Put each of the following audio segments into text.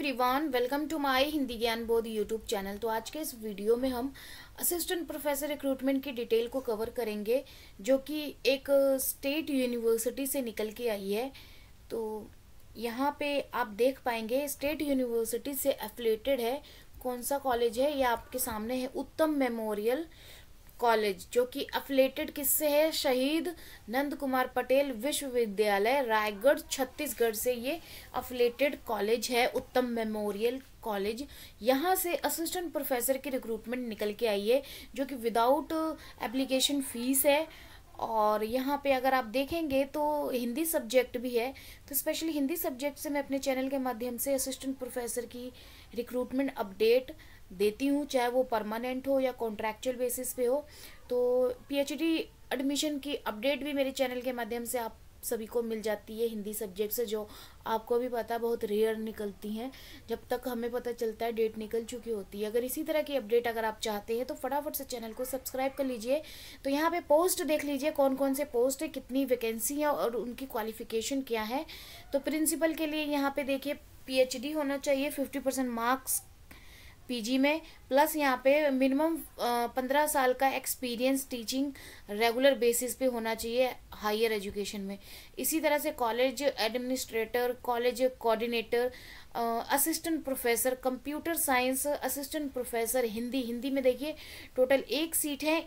everyone welcome to my Hindi Gyan Bodh YouTube channel तो आज के इस वीडियो में हम असिस्टेंट प्रोफेसर रिक्रूटमेंट की डिटेल को कवर करेंगे जो कि एक स्टेट uh, यूनिवर्सिटी से निकल के आई है तो यहाँ पे आप देख पाएंगे स्टेट यूनिवर्सिटी से एफिलेटेड है कौन सा कॉलेज है ये आपके सामने है उत्तम मेमोरियल कॉलेज जो कि अफिलेटेड किससे है शहीद नंद कुमार पटेल विश्वविद्यालय रायगढ़ छत्तीसगढ़ से ये अफिलेटेड कॉलेज है उत्तम मेमोरियल कॉलेज यहाँ से असिस्टेंट प्रोफेसर की रिक्रूटमेंट निकल के आई है जो कि विदाउट एप्लीकेशन फ़ीस है और यहाँ पे अगर आप देखेंगे तो हिंदी सब्जेक्ट भी है तो स्पेशली हिंदी सब्जेक्ट से मैं अपने चैनल के माध्यम से असिस्टेंट प्रोफेसर की रिक्रूटमेंट अपडेट देती हूँ चाहे वो परमानेंट हो या कॉन्ट्रैक्चुअल बेसिस पे हो तो पीएचडी एडमिशन की अपडेट भी मेरे चैनल के माध्यम से आप सभी को मिल जाती है हिंदी सब्जेक्ट से जो आपको भी पता बहुत रेयर निकलती हैं जब तक हमें पता चलता है डेट निकल चुकी होती है अगर इसी तरह की अपडेट अगर आप चाहते हैं तो फटाफट से चैनल को सब्सक्राइब कर लीजिए तो यहाँ पे पोस्ट देख लीजिए कौन कौन से पोस्ट है कितनी वैकेंसी है और उनकी क्वालिफिकेशन क्या है तो प्रिंसिपल के लिए यहाँ पर देखिए पी होना चाहिए फिफ्टी परसेंट मार्क्स पीजी में प्लस यहाँ पे मिनिमम पंद्रह साल का एक्सपीरियंस टीचिंग रेगुलर बेसिस पे होना चाहिए हायर एजुकेशन में इसी तरह से college administrator college coordinator assistant professor computer science assistant professor Hindi Hindi में देखिए टोटल एक सीट है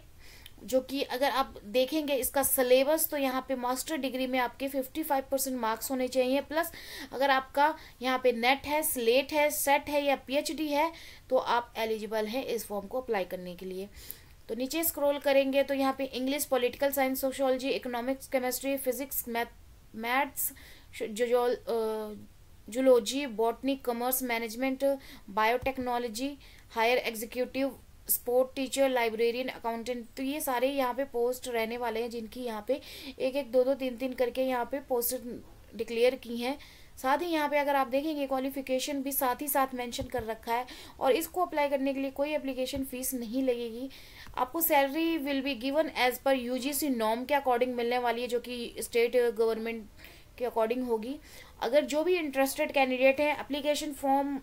जो कि अगर आप देखेंगे इसका सिलेबस तो यहाँ पे मास्टर डिग्री में आपके 55 परसेंट मार्क्स होने चाहिए प्लस अगर आपका यहाँ पे नेट है स्लेट है सेट है या पीएचडी है तो आप एलिजिबल हैं इस फॉर्म को अप्लाई करने के लिए तो नीचे स्क्रॉल करेंगे तो यहाँ पे English political science sociology economics chemistry physics math maths zoology botany commerce management biotechnology higher executive sport teacher librarian accountant तो ये सारे यहाँ पे पोस्ट रहने वाले हैं जिनकी यहाँ पे एक एक दो दो तीन तीन करके यहाँ पे पोस्ट डिक्लेयर की हैं साथ ही यहाँ पे अगर आप देखेंगे क्वालिफिकेशन भी साथ ही साथ मेंशन कर रखा है और इसको अप्लाई करने के लिए कोई एप्लीकेशन फ़ीस नहीं लगेगी आपको salary will be given as per you norm के अकॉर्डिंग मिलने वाली है जो कि स्टेट गवर्नमेंट के अकॉर्डिंग होगी अगर जो भी इंटरेस्टेड कैंडिडेट हैं अप्लीकेशन फॉर्म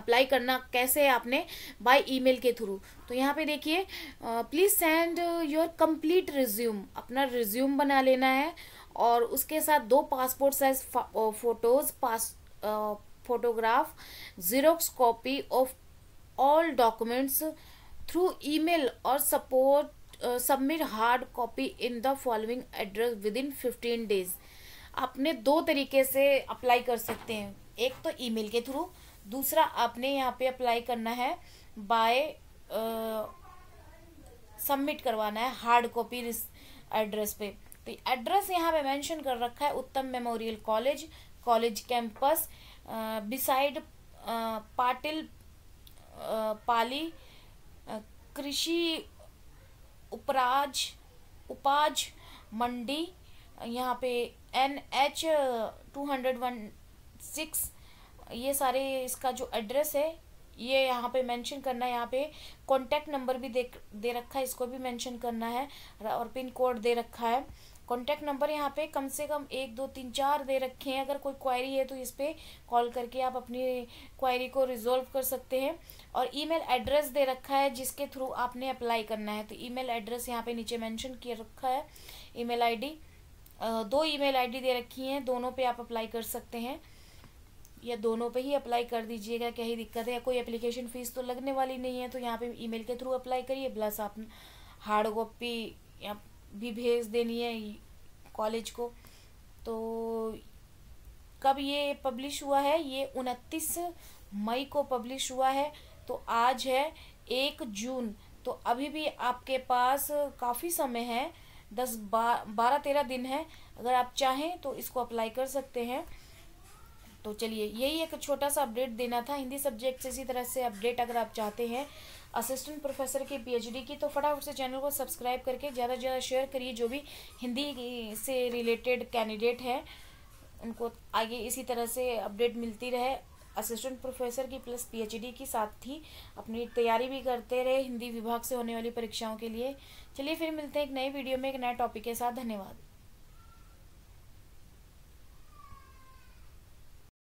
अप्लाई करना कैसे है आपने बाय ईमेल के थ्रू तो यहाँ पे देखिए please send your complete resume अपना रिज्यूम बना लेना है और उसके साथ दो passport size photos pass photograph xerox copy of all documents through email और support submit hard copy in the following address within fifteen days आपने दो तरीके से अप्लाई कर सकते हैं एक तो ईमेल के थ्रू दूसरा आपने यहाँ पे अप्लाई करना है बाय सबमिट करवाना है हार्ड कॉपी एड्रेस पे तो एड्रेस यहाँ पे मेंशन कर रखा है Uttam memorial college college campus beside Patil Pali कृषि उपराज उपाज मंडी यहाँ पे N H two hundred one six ये सारे इसका जो एड्रेस है ये यहाँ पे मेंशन करना है यहाँ पे कॉन्टैक्ट नंबर भी दे दे रखा है इसको भी मेंशन करना है और पिन कोड दे रखा है कॉन्टैक्ट नंबर यहाँ पे कम से कम एक दो तीन चार दे रखे हैं अगर कोई क्वायरी है तो इस पर कॉल करके आप अपनी क्वायरी को रिजोल्व कर सकते हैं और ईमेल एड्रेस दे रखा है जिसके थ्रू आपने अप्लाई करना है तो ईमेल एड्रेस यहाँ पे नीचे मेंशन किया रखा है ईमेल आईडी दो ईमेल आईडी दे रखी हैं दोनों पे आप अप्लाई कर सकते हैं या दोनों पे ही अप्लाई कर दीजिएगा क्या ही दिक्कत है या कोई एप्लीकेशन फ़ीस तो लगने वाली नहीं है तो यहाँ पे ईमेल के थ्रू अप्लाई करिए प्लस आप हार्ड कॉपी या भी भेज देनी है कॉलेज को तो कब ये पब्लिश हुआ है ये उनतीस मई को पब्लिश हुआ है तो आज है एक जून तो अभी भी आपके पास काफ़ी समय है दस बा बारह तेरह दिन है अगर आप चाहें तो इसको अप्लाई कर सकते हैं तो चलिए यही एक छोटा सा अपडेट देना था हिंदी सब्जेक्ट से इसी तरह से अपडेट अगर आप चाहते हैं असिस्टेंट प्रोफेसर की पीएचडी की तो फटाफट से चैनल को सब्सक्राइब करके ज़्यादा से ज़्यादा शेयर करिए जो भी हिंदी से रिलेटेड कैंडिडेट हैं उनको आगे इसी तरह से अपडेट मिलती रहे असिस्टेंट प्रोफेसर की प्लस पीएचडी की साथ ही अपनी तैयारी भी करते रहे हिंदी विभाग से होने वाली परीक्षाओं के लिए चलिए फिर मिलते हैं एक नए वीडियो में एक नए टॉपिक के साथ धन्यवाद